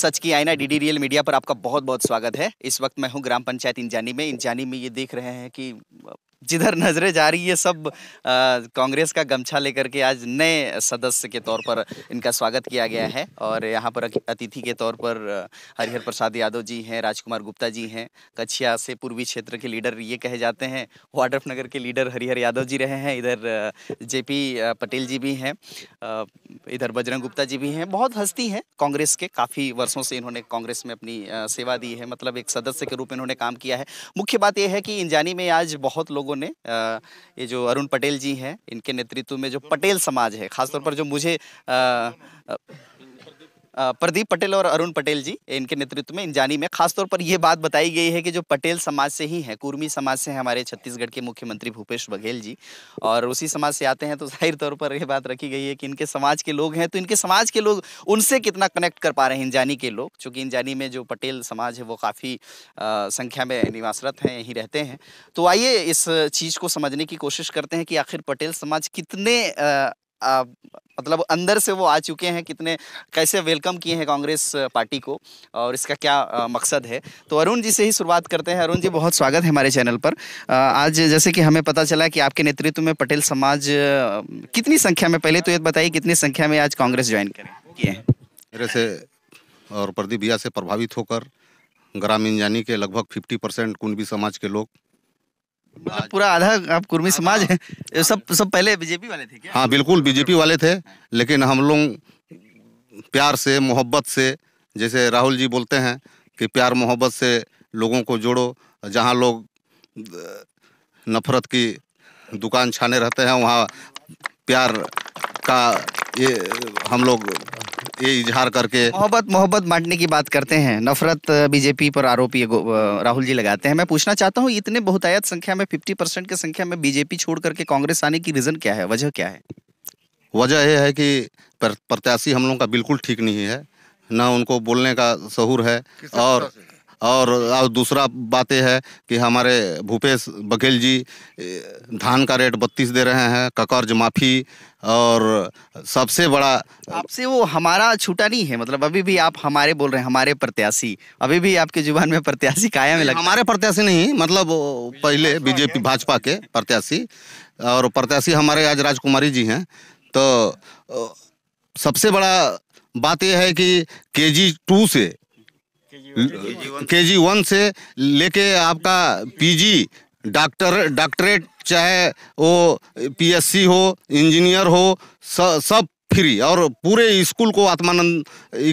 सच की आईना DD real media पर आपका बहुत बहुत स्वागत है इस वक्त मैं हूँ ग्राम पंचायत इंजानी में इंजानी में ये देख रहे हैं कि जिधर नज़रें जा रही है सब कांग्रेस का गमछा लेकर के आज नए सदस्य के तौर पर इनका स्वागत किया गया है और यहाँ पर अतिथि के तौर पर हरिहर प्रसाद यादव जी हैं राजकुमार गुप्ता जी हैं कछिया से पूर्वी क्षेत्र के लीडर ये कहे जाते हैं वाड्रफ नगर के लीडर हरिहर यादव जी रहे हैं इधर पी पटेल जी भी हैं इधर बजरंग गुप्ता जी भी हैं बहुत हस्ती हैं कांग्रेस के काफ़ी वर्षों से इन्होंने कांग्रेस में अपनी सेवा दी है मतलब एक सदस्य के रूप में इन्होंने काम किया है मुख्य बात यह है कि इंजानी में आज बहुत लोग लोगों ने ये जो अरुण पटेल जी हैं इनके नेतृत्व में जो पटेल समाज है खासतौर पर जो मुझे प्रदीप पटेल और अरुण पटेल जी इनके नेतृत्व में इंजानी में खासतौर पर यह बात बताई गई है कि जो पटेल समाज से ही है कुर्मी समाज से हैं हमारे छत्तीसगढ़ के मुख्यमंत्री भूपेश बघेल जी और उसी समाज से आते हैं तो जाहिर तौर पर यह बात रखी गई है कि इनके समाज के लोग हैं तो इनके समाज के लोग उनसे कितना कनेक्ट कर पा रहे हैं इंजानी के लोग चूँकि इंजानी में जो पटेल समाज है वो काफ़ी संख्या में निवासरत हैं यहीं रहते हैं तो आइए इस चीज़ को समझने की कोशिश करते हैं कि आखिर पटेल समाज कितने मतलब अंदर से वो आ चुके हैं कितने कैसे वेलकम किए हैं कांग्रेस पार्टी को और इसका क्या आ, मकसद है तो अरुण जी से ही शुरुआत करते हैं अरुण जी बहुत स्वागत है हमारे चैनल पर आ, आज जैसे कि हमें पता चला कि आपके नेतृत्व में पटेल समाज कितनी संख्या में पहले तो ये बताइए कितनी संख्या में आज कांग्रेस ज्वाइन करें किए हैं मेरे से और प्रदीप भैया से प्रभावित होकर ग्रामीण यानी के लगभग फिफ्टी परसेंट समाज के लोग मतलब पूरा आधा आप कुर्मी समाज है सब सब पहले बीजेपी वाले थे क्या हाँ बिल्कुल बीजेपी वाले थे लेकिन हम लोग प्यार से मोहब्बत से जैसे राहुल जी बोलते हैं कि प्यार मोहब्बत से लोगों को जोड़ो जहाँ लोग नफरत की दुकान छाने रहते हैं वहाँ प्यार का ये हम लोग ये इजहार करके मोहब्बत मोहब्बत बांटने की बात करते हैं नफरत बीजेपी पर आरोप ये राहुल जी लगाते हैं मैं पूछना चाहता हूँ इतने बहुतायत संख्या में फिफ्टी परसेंट की संख्या में बीजेपी छोड़ करके कांग्रेस आने की रीजन क्या है वजह क्या है वजह यह है कि प्रत्याशी हम लोगों का बिल्कुल ठीक नहीं है ना उनको बोलने का शहूर है और और दूसरा बात यह है कि हमारे भूपेश बघेल जी धान का रेट बत्तीस दे रहे हैं ककर्ज माफ़ी और सबसे बड़ा आपसे वो हमारा छूटा नहीं है मतलब अभी भी आप हमारे बोल रहे हैं हमारे प्रत्याशी अभी भी आपके जुबान में प्रत्याशी काया में लगा हमारे प्रत्याशी नहीं मतलब पहले बीजेपी भाजपा के प्रत्याशी और प्रत्याशी हमारे आज राजकुमारी जी हैं तो सबसे बड़ा बात यह है कि के जी टू से के जी वन से लेके आपका पीजी डॉक्टर डॉक्टरेट चाहे वो पीएससी हो इंजीनियर हो सब फ्री और पूरे स्कूल को आत्मानंद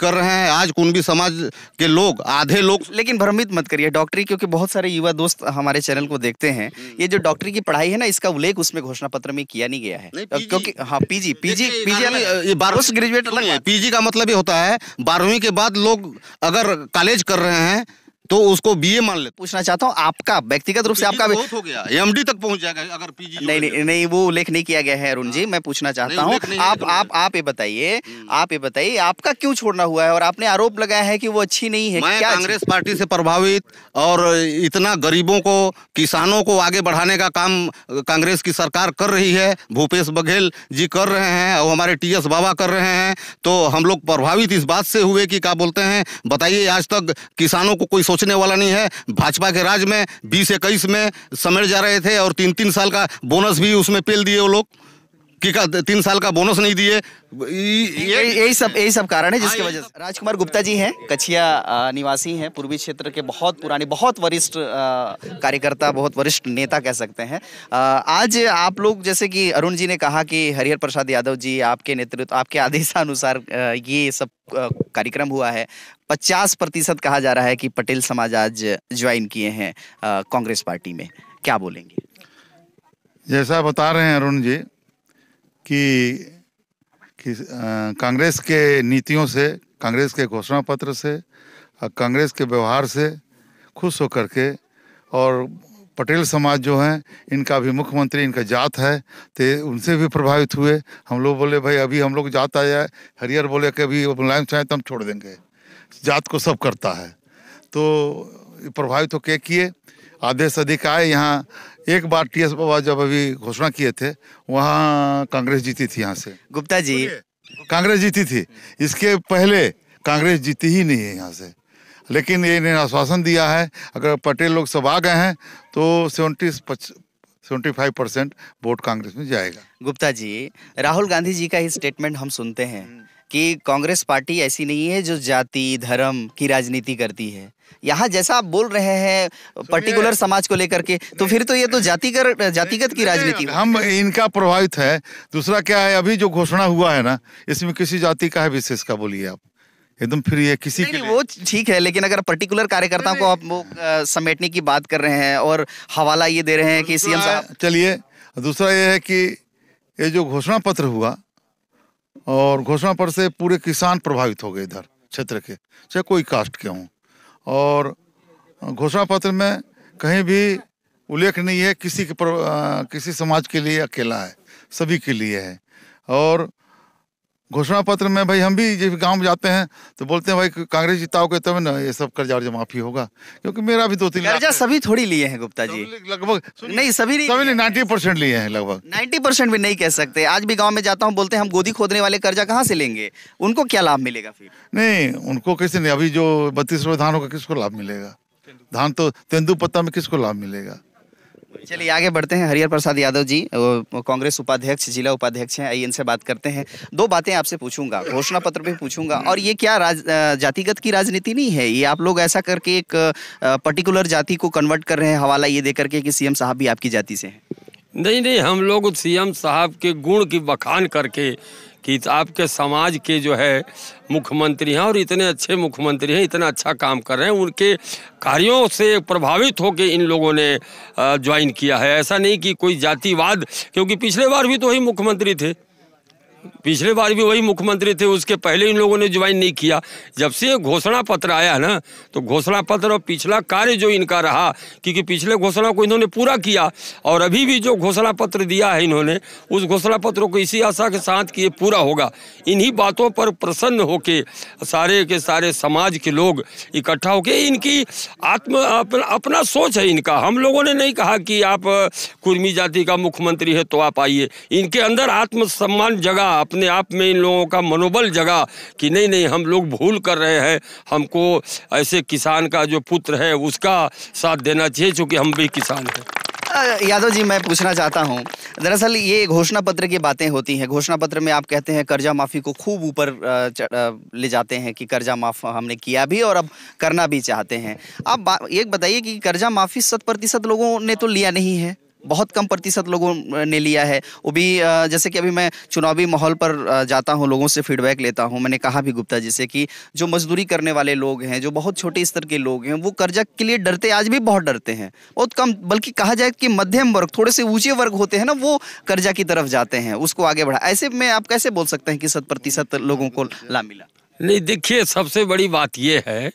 कर रहे हैं आज कुनबी समाज के लोग आधे लोग लेकिन भ्रमित मत करिए डॉक्टरी क्योंकि बहुत सारे युवा दोस्त हमारे चैनल को देखते हैं हम्म। ये जो डॉक्टरी की पढ़ाई है ना इसका उल्लेख उसमें घोषणा पत्र में किया नहीं गया है क्योंकि हाँ पीजी पीजी पीजी बारहवीं ग्रेजुएट पीजी का मतलब ये होता है बारहवीं के बाद लोग अगर कॉलेज कर रहे हैं तो उसको बीए मान ले पूछना चाहता हूँ आपका व्यक्तिगत रूप से आपका बहुत हो गया एमडी तक पहुंच जाएगा अगर पीजी नहीं नहीं नहीं वो उल्लेख नहीं किया गया है अरुण जी हाँ। मैं पूछना चाहता हूँ आप आप आप ये बताइए हम्म। आप ये बताइए आपका क्यों छोड़ना हुआ है और आपने आरोप लगाया है कि वो अच्छी नहीं है मैं कांग्रेस पार्टी से प्रभावित और इतना गरीबों को किसानों को आगे बढ़ाने का काम कांग्रेस की सरकार कर रही है भूपेश बघेल जी कर रहे हैं और हमारे टी एस बाबा कर रहे हैं तो हम लोग प्रभावित इस बात से हुए कि क्या बोलते हैं बताइए आज तक किसानों को कोई सोचने वाला नहीं है भाजपा के राज में बीस इक्कीस में समेट जा रहे थे और तीन तीन साल का बोनस भी उसमें पेल दिए वो लोग कि तीन साल का बोनस नहीं दिए यही सब यही सब कारण है जिसकी हाँ, वजह से राजकुमार गुप्ता जी हैं कछिया निवासी हैं पूर्वी क्षेत्र के बहुत पुराने बहुत वरिष्ठ कार्यकर्ता बहुत वरिष्ठ नेता कह सकते हैं आज आप लोग जैसे कि अरुण जी ने कहा कि हरिहर प्रसाद यादव जी आपके नेतृत्व आपके आदेशानुसार ये सब कार्यक्रम हुआ है पचास प्रतिशत कहा जा रहा है कि पटेल समाज आज ज्वाइन किए हैं कांग्रेस पार्टी में क्या बोलेंगे जैसा बता रहे हैं अरुण जी कि, कि कांग्रेस के नीतियों से कांग्रेस के घोषणा पत्र से कांग्रेस के व्यवहार से खुश होकर के और पटेल समाज जो हैं इनका भी मुख्यमंत्री इनका जात है तो उनसे भी प्रभावित हुए हम लोग बोले भाई अभी हम लोग जात आ जाए हरियर बोले कि अभी मुलायम चाहें तो हम छोड़ देंगे जात को सब करता है तो प्रभावित हो क्या किए आदेश अधिक आए यहाँ एक बार टी एस बाबा जब अभी घोषणा किए थे वहाँ कांग्रेस जीती थी यहाँ से गुप्ता जी कांग्रेस जीती थी इसके पहले कांग्रेस जीती ही नहीं है यहाँ से लेकिन इन्हें आश्वासन दिया है अगर पटेल लोग सब आ गए हैं तो seventy seventy five percent vote Congress में जाएगा गुप्ता जी राहुल गांधी जी का ही स्टेटमेंट हम सुनते हैं हम्म। कि कांग्रेस पार्टी ऐसी नहीं है जो जाति धर्म की राजनीति करती है यहाँ जैसा आप बोल रहे हैं पर्टिकुलर समाज को लेकर के तो फिर तो ये तो जातिगत जातिगत की राजनीति हम इनका प्रभावित है दूसरा क्या है अभी जो घोषणा हुआ है ना इसमें किसी जाति का है विशेष का बोलिए आप एकदम फिर ये किसी के वो ठीक है लेकिन अगर पर्टिकुलर कार्यकर्ताओं को आप वो समेटने की बात कर रहे हैं और हवाला ये दे रहे हैं कि सीएम साहब चलिए दूसरा ये है कि ये जो घोषणा पत्र हुआ और घोषणा पर से पूरे किसान प्रभावित हो गए इधर क्षेत्र के चाहे कोई कास्ट के हों और घोषणा पत्र में कहीं भी उल्लेख नहीं है किसी के किसी समाज के लिए अकेला है सभी के लिए है और घोषणा पत्र में भाई हम भी जब गाँव जाते हैं तो बोलते हैं भाई कांग्रेस जीताओगे तब तो ना ये सब कर्जा जो माफी होगा क्योंकि मेरा भी दो तीन कर्जा सभी थोड़ी लिए हैं गुप्ता जी लगभग नहीं सभी नहीं सभी नाइन्टी परसेंट लिए हैं लगभग नाइन्टी परसेंट भी नहीं कह सकते आज भी गाँव में जाता हूँ बोलते हैं हम गोदी खोदने वाले कर्जा कहाँ से लेंगे उनको क्या लाभ मिलेगा फिर नहीं उनको कैसे नहीं अभी जो बत्तीस रुपये धान होगा किसको लाभ मिलेगा धान तो तेंदू पत्ता में किसको लाभ मिलेगा चलिए आगे बढ़ते हैं हरिहर प्रसाद यादव जी कांग्रेस उपाध्यक्ष जिला उपाध्यक्ष हैं आइए इनसे बात करते हैं दो बातें आपसे पूछूंगा घोषणा पत्र भी पूछूंगा और ये क्या राज जातिगत की राजनीति नहीं है ये आप लोग ऐसा करके एक पर्टिकुलर जाति को कन्वर्ट कर रहे हैं हवाला ये देकर के कि सीएम साहब भी आपकी जाति से हैं नहीं नहीं हम लोग सीएम साहब के गुण की बखान करके कि आपके समाज के जो है मुख्यमंत्री हैं और इतने अच्छे मुख्यमंत्री हैं इतना अच्छा काम कर रहे हैं उनके कार्यों से प्रभावित होकर इन लोगों ने ज्वाइन किया है ऐसा नहीं कि कोई जातिवाद क्योंकि पिछले बार भी तो ही मुख्यमंत्री थे पिछले बार भी वही मुख्यमंत्री थे उसके पहले इन लोगों ने ज्वाइन नहीं किया जब से घोषणा पत्र आया ना तो घोषणा पत्र और पिछला कार्य जो इनका रहा क्योंकि पिछले घोषणा को इन्होंने पूरा किया और अभी भी जो घोषणा पत्र दिया है इन्होंने उस घोषणा पत्र को इसी आशा के साथ कि ये पूरा होगा इन्हीं बातों पर प्रसन्न होके सारे के सारे समाज के लोग इकट्ठा होके इनकी आत्म अपना, अपना सोच है इनका हम लोगों ने नहीं कहा कि आप कुर्मी जाति का मुख्यमंत्री है तो आप आइए इनके अंदर आत्मसम्मान जगा अपने आप में इन लोगों का मनोबल जगा कि नहीं नहीं हम लोग भूल कर रहे हैं हमको ऐसे किसान का जो पुत्र है उसका साथ देना चाहिए चूँकि हम भी किसान हैं यादव जी मैं पूछना चाहता हूं दरअसल ये घोषणा पत्र की बातें होती हैं घोषणा पत्र में आप कहते हैं कर्जा माफ़ी को खूब ऊपर ले जाते हैं कि कर्जा माफ़ हमने किया भी और अब करना भी चाहते हैं आप एक बताइए कि कर्जा माफ़ी शत प्रतिशत लोगों ने तो लिया नहीं है बहुत कम प्रतिशत लोगों ने लिया है वो भी जैसे कि अभी मैं चुनावी माहौल पर जाता हूँ लोगों से फीडबैक लेता हूँ मैंने कहा भी गुप्ता जी से कि जो मजदूरी करने वाले लोग हैं जो बहुत छोटे स्तर के लोग हैं वो कर्जा के लिए डरते आज भी बहुत डरते हैं बहुत कम बल्कि कहा जाए कि मध्यम वर्ग थोड़े से ऊंचे वर्ग होते हैं ना वो कर्जा की तरफ जाते हैं उसको आगे बढ़ा ऐसे में आप कैसे बोल सकते हैं कि शत प्रतिशत लोगों को ला मिला नहीं देखिए सबसे बड़ी बात यह है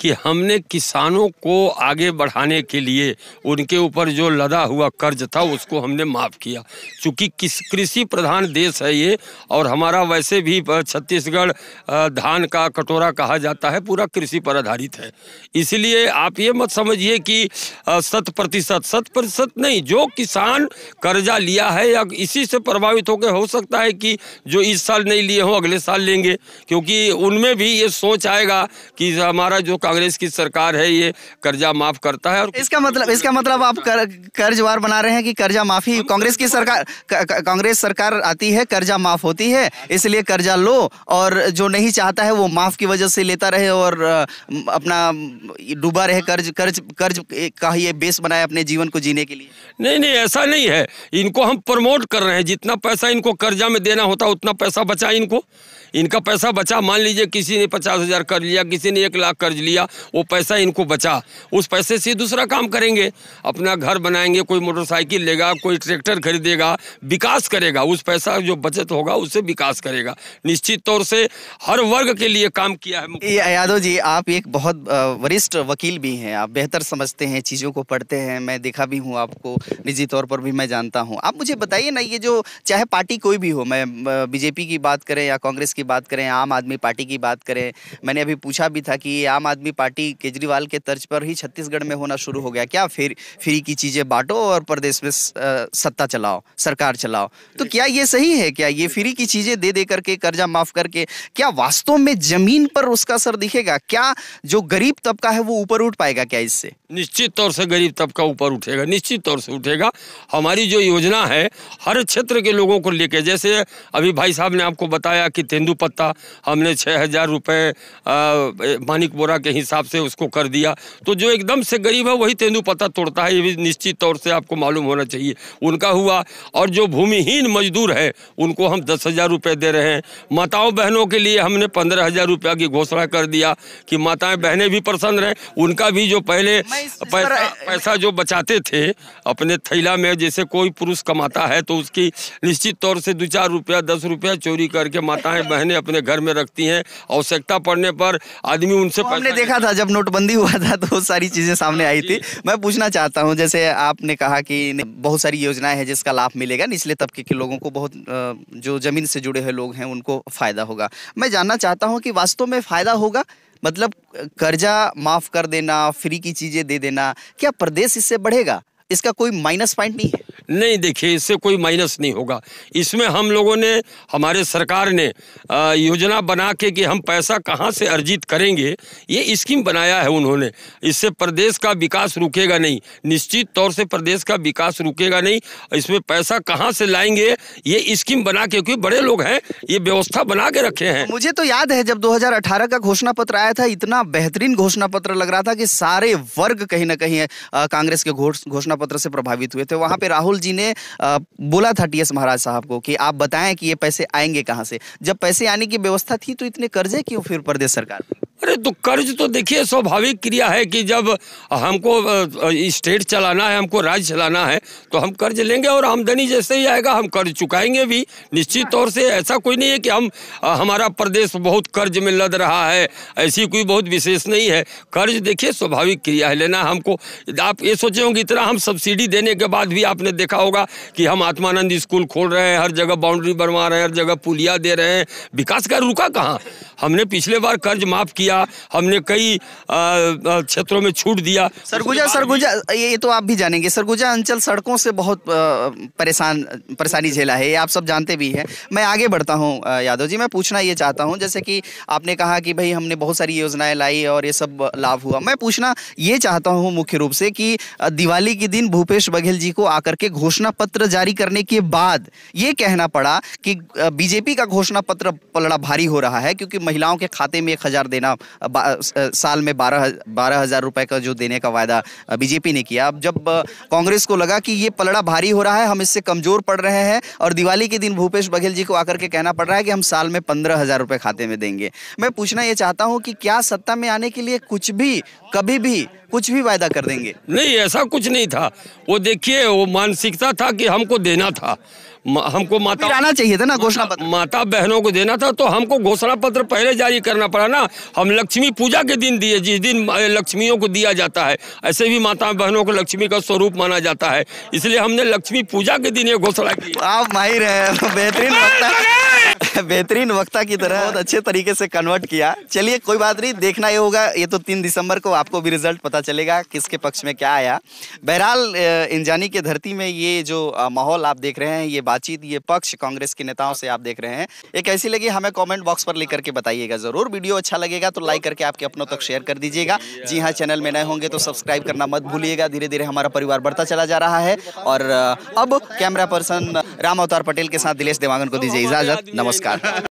कि हमने किसानों को आगे बढ़ाने के लिए उनके ऊपर जो लदा हुआ कर्ज था उसको हमने माफ़ किया चूँकि किस कृषि प्रधान देश है ये और हमारा वैसे भी छत्तीसगढ़ धान का कटोरा कहा जाता है पूरा कृषि पर आधारित है इसलिए आप ये मत समझिए कि शत प्रतिशत शत प्रतिशत नहीं जो किसान कर्जा लिया है या इसी से प्रभावित होकर हो सकता है कि जो इस साल नहीं लिए हों अगले साल लेंगे क्योंकि उनमें भी ये सोच आएगा कि हमारा जो कांग्रेस की सरकार है ये कर्जा माफ करता है और इसका मतलब इसका मतलब आप कर, कर्जवार बना रहे हैं कि कर्जा माफी तो कांग्रेस की सरकार कांग्रेस सरकार आती है कर्जा माफ होती है इसलिए कर्जा लो और जो नहीं चाहता है वो माफ की वजह से लेता रहे और अपना डूबा रहे कर्ज कर्ज कर्ज का ये बेस बनाए अपने जीवन को जीने के लिए नहीं नहीं ऐसा नहीं है इनको हम प्रमोट कर रहे हैं जितना पैसा इनको कर्जा में देना होता उतना पैसा बचा इनको इनका पैसा बचा मान लीजिए किसी ने पचास हज़ार कर लिया किसी ने एक लाख कर्ज लिया वो पैसा इनको बचा उस पैसे से दूसरा काम करेंगे अपना घर बनाएंगे कोई मोटरसाइकिल लेगा कोई ट्रैक्टर खरीदेगा विकास करेगा उस पैसा जो बचत होगा उससे विकास करेगा निश्चित तौर से हर वर्ग के लिए काम किया है यादव जी आप एक बहुत वरिष्ठ वकील भी हैं आप बेहतर समझते हैं चीज़ों को पढ़ते हैं मैं देखा भी हूँ आपको निजी तौर पर भी मैं जानता हूँ आप मुझे बताइए ना ये जो चाहे पार्टी कोई भी हो मैं बीजेपी की बात करें या कांग्रेस की की बात करें आम आदमी पार्टी की बात करें मैंने अभी पूछा भी था कि आम आदमी पार्टी केजरीवाल के तर्ज पर ही छत्तीसगढ़ में होना शुरू हो गया क्या फिर फ्री की चीज़ें बांटो और प्रदेश में सत्ता चलाओ सरकार चलाओ तो क्या ये सही है क्या ये फ्री की चीज़ें दे दे करके कर्जा माफ़ करके क्या वास्तव में ज़मीन पर उसका असर दिखेगा क्या जो गरीब तबका है वो ऊपर उठ पाएगा क्या इससे निश्चित तौर से गरीब तबका ऊपर उठेगा निश्चित तौर से उठेगा हमारी जो योजना है हर क्षेत्र के लोगों को लेकर जैसे अभी भाई साहब ने आपको बताया कि तेंदु दुपत्ता पत्ता हमने छः हज़ार रुपये मानिक बोरा के हिसाब से उसको कर दिया तो जो एकदम से गरीब है वही तेंदुपत्ता पत्ता तोड़ता है ये भी निश्चित तौर से आपको मालूम होना चाहिए उनका हुआ और जो भूमिहीन मजदूर है उनको हम दस हज़ार रुपये दे रहे हैं माताओं बहनों के लिए हमने पंद्रह हज़ार रुपया की घोषणा कर दिया कि माताएं बहनें भी प्रसन्न रहें उनका भी जो पहले पैसा पैसा जो बचाते थे अपने थैला में जैसे कोई पुरुष कमाता है तो उसकी निश्चित तौर से दो चार रुपया दस रुपया चोरी करके माताएं बहन बहनें अपने घर में रखती हैं आवश्यकता पड़ने पर आदमी उनसे तो हमने देखा था जब नोटबंदी हुआ था तो सारी चीज़ें सामने आई थी मैं पूछना चाहता हूँ जैसे आपने कहा कि बहुत सारी योजनाएं हैं जिसका लाभ मिलेगा निचले तबके के लोगों को बहुत जो ज़मीन से जुड़े हुए लोग हैं उनको फ़ायदा होगा मैं जानना चाहता हूँ कि वास्तव में फ़ायदा होगा मतलब कर्जा माफ़ कर देना फ्री की चीज़ें दे देना क्या प्रदेश इससे बढ़ेगा इसका कोई माइनस पॉइंट नहीं है नहीं देखिए इससे कोई माइनस नहीं होगा इसमें हम लोगों ने हमारे सरकार ने आ, योजना बना के कि हम पैसा कहाँ से अर्जित करेंगे ये स्कीम बनाया है उन्होंने इससे प्रदेश का विकास रुकेगा नहीं निश्चित तौर से प्रदेश का विकास रुकेगा नहीं इसमें पैसा कहाँ से लाएंगे ये स्कीम बना के क्योंकि बड़े लोग हैं ये व्यवस्था बना के रखे हैं मुझे तो याद है जब दो का घोषणा पत्र आया था इतना बेहतरीन घोषणा पत्र लग रहा था कि सारे वर्ग कहीं ना कहीं कांग्रेस के घोषणा पत्र से प्रभावित हुए थे वहां पे राहुल जी ने बोला था टीएस महाराज साहब को कि आप बताएं कि ये पैसे आएंगे कहाँ से जब पैसे आने की व्यवस्था थी तो इतने कर्जे क्यों फिर प्रदेश सरकार अरे तो कर्ज तो देखिए स्वाभाविक क्रिया है कि जब हमको स्टेट चलाना है हमको राज्य चलाना है तो हम कर्ज लेंगे और आमदनी जैसे ही आएगा हम कर्ज चुकाएंगे भी निश्चित तौर से ऐसा कोई नहीं है कि हम हमारा प्रदेश बहुत कर्ज में लद रहा है ऐसी कोई बहुत विशेष नहीं है कर्ज देखिए स्वाभाविक क्रिया है लेना हमको आप ये सोचे होंगे इतना हम सब्सिडी देने के बाद भी आपने देखा होगा कि हम आत्मानंद स्कूल खोल रहे हैं हर जगह बाउंड्री बनवा रहे हैं हर जगह पुलिया दे रहे हैं विकास का रुका कहाँ हमने पिछले बार कर्ज माफ किया हमने कई क्षेत्रों में छूट दिया सरगुजा सरगुजा ये तो आप भी जानेंगे सरगुजा अंचल सड़कों से बहुत परेशान परेशानी झेला है ये आप सब जानते भी हैं मैं आगे बढ़ता हूँ यादव जी मैं पूछना ये चाहता हूँ जैसे कि आपने कहा कि भाई हमने बहुत सारी योजनाएं लाई और ये सब लाभ हुआ मैं पूछना ये चाहता हूँ मुख्य रूप से कि दिवाली के दिन भूपेश बघेल जी को आकर के घोषणा पत्र जारी करने के बाद ये कहना पड़ा कि बीजेपी का घोषणा पत्र पलड़ा भारी हो रहा है क्योंकि महिलाओं के खाते में एक हज़ार देना साल में बारह बारह हज़ार रुपये का जो देने का वायदा बीजेपी ने किया अब जब कांग्रेस को लगा कि ये पलड़ा भारी हो रहा है हम इससे कमज़ोर पड़ रहे हैं और दिवाली के दिन भूपेश बघेल जी को आकर के कहना पड़ रहा है कि हम साल में पंद्रह हज़ार रुपये खाते में देंगे मैं पूछना ये चाहता हूँ कि क्या सत्ता में आने के लिए कुछ भी कभी भी कुछ भी वायदा कर देंगे नहीं ऐसा कुछ नहीं था वो देखिए वो मानसिकता था कि हमको देना था हमको माता आना चाहिए था ना घोषणा पत्र माता बहनों को देना था तो हमको घोषणा पत्र पहले जारी करना पड़ा ना हम लक्ष्मी पूजा के दिन दिए जिस दिन लक्ष्मियों को दिया जाता है ऐसे भी माता बहनों को लक्ष्मी का स्वरूप माना जाता है इसलिए हमने लक्ष्मी पूजा के दिन ये घोषणा की आप माहिर है बेहतरीन बेहतरीन वक्ता की तरह बहुत अच्छे तरीके से कन्वर्ट किया चलिए कोई बात नहीं देखना ये होगा ये तो तीन दिसंबर को आपको भी रिजल्ट पता चलेगा किसके पक्ष में क्या आया बहरहाल इंजानी के धरती में ये जो माहौल आप देख रहे हैं ये बातचीत ये पक्ष कांग्रेस के नेताओं से आप देख रहे हैं ये कैसी लगी हमें कॉमेंट बॉक्स पर लिख करके बताइएगा जरूर वीडियो अच्छा लगेगा तो लाइक करके आपके अपनों तक शेयर कर दीजिएगा जी हाँ चैनल में नए होंगे तो सब्सक्राइब करना मत भूलिएगा धीरे धीरे हमारा परिवार बढ़ता चला जा रहा है और अब कैमरा पर्सन राम अवतार पटेल के साथ दिलेश देवांगन को दीजिए इजाजत नमस्कार cara.